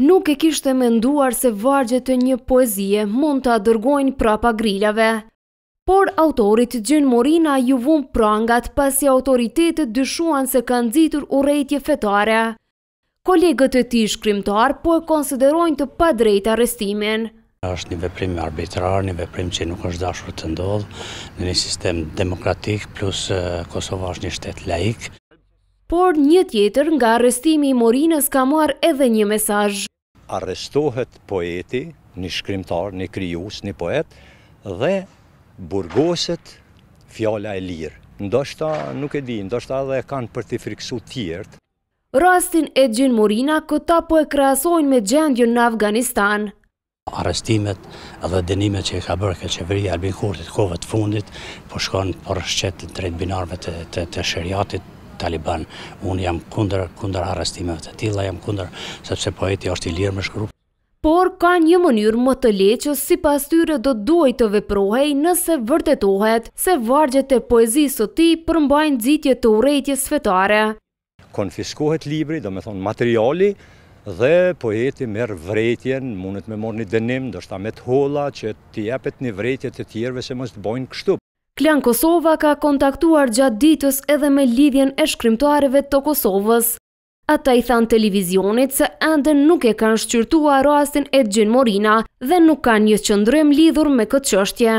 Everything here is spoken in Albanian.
nuk e kishte menduar se vargjet e një poezie mund të adërgojnë prapa grillave. Por autorit Gjën Morina ju vun prangat pasi autoritetet dyshuan se kanë zitur rejtje fetare. Kolegët e ti shkrimtar po e konsiderojnë të pa drejt arestimin. Ashtë një veprim arbitrar, një veprim që nuk është dashur të ndodhë në një sistem demokratik, plus eh, Kosovë është një shtetë laikë por një tjetër nga arrestimi i Morinës ka marrë edhe një mesaj. Arrestohet poeti, një shkrimtar, një kryus, një poet, dhe burgoset fjalla e lirë. Ndoshta nuk e di, ndoshta dhe kanë për të friksu tjertë. Rastin e gjinë Morina këta po e krasojnë me gjendjën në Afganistan. Arrestimet dhe denimet që i ka bërë këtë qeveri Albin Kurtit kovët fundit, po shkonë për shqetë të drejtë binarve të shëriatit Taliban. Unë jam kunder arrestimeve të tila, jam kunder sepse poeti është i lirë më shkru. Por, ka një mënyrë më të leqës si pas tyre do duaj të veprohej nëse vërtetohet se vargjet e poezisë të ti përmbajnë zitje të urejtje svetare. Konfiskohet libri, do me thonë materiali, dhe poeti merë vrejtjen, mundet me morë një denim, do shta me të hola që t'i epet një vrejtje të tjerve se mështë bojnë kështu. Klan Kosova ka kontaktuar gjatë ditës edhe me lidhjen e shkrymtoareve të Kosovës. Ata i thanë televizionit se ende nuk e kanë shqyrtua rastin e Gjen Morina dhe nuk kanë një qëndrem lidhur me këtë qështje.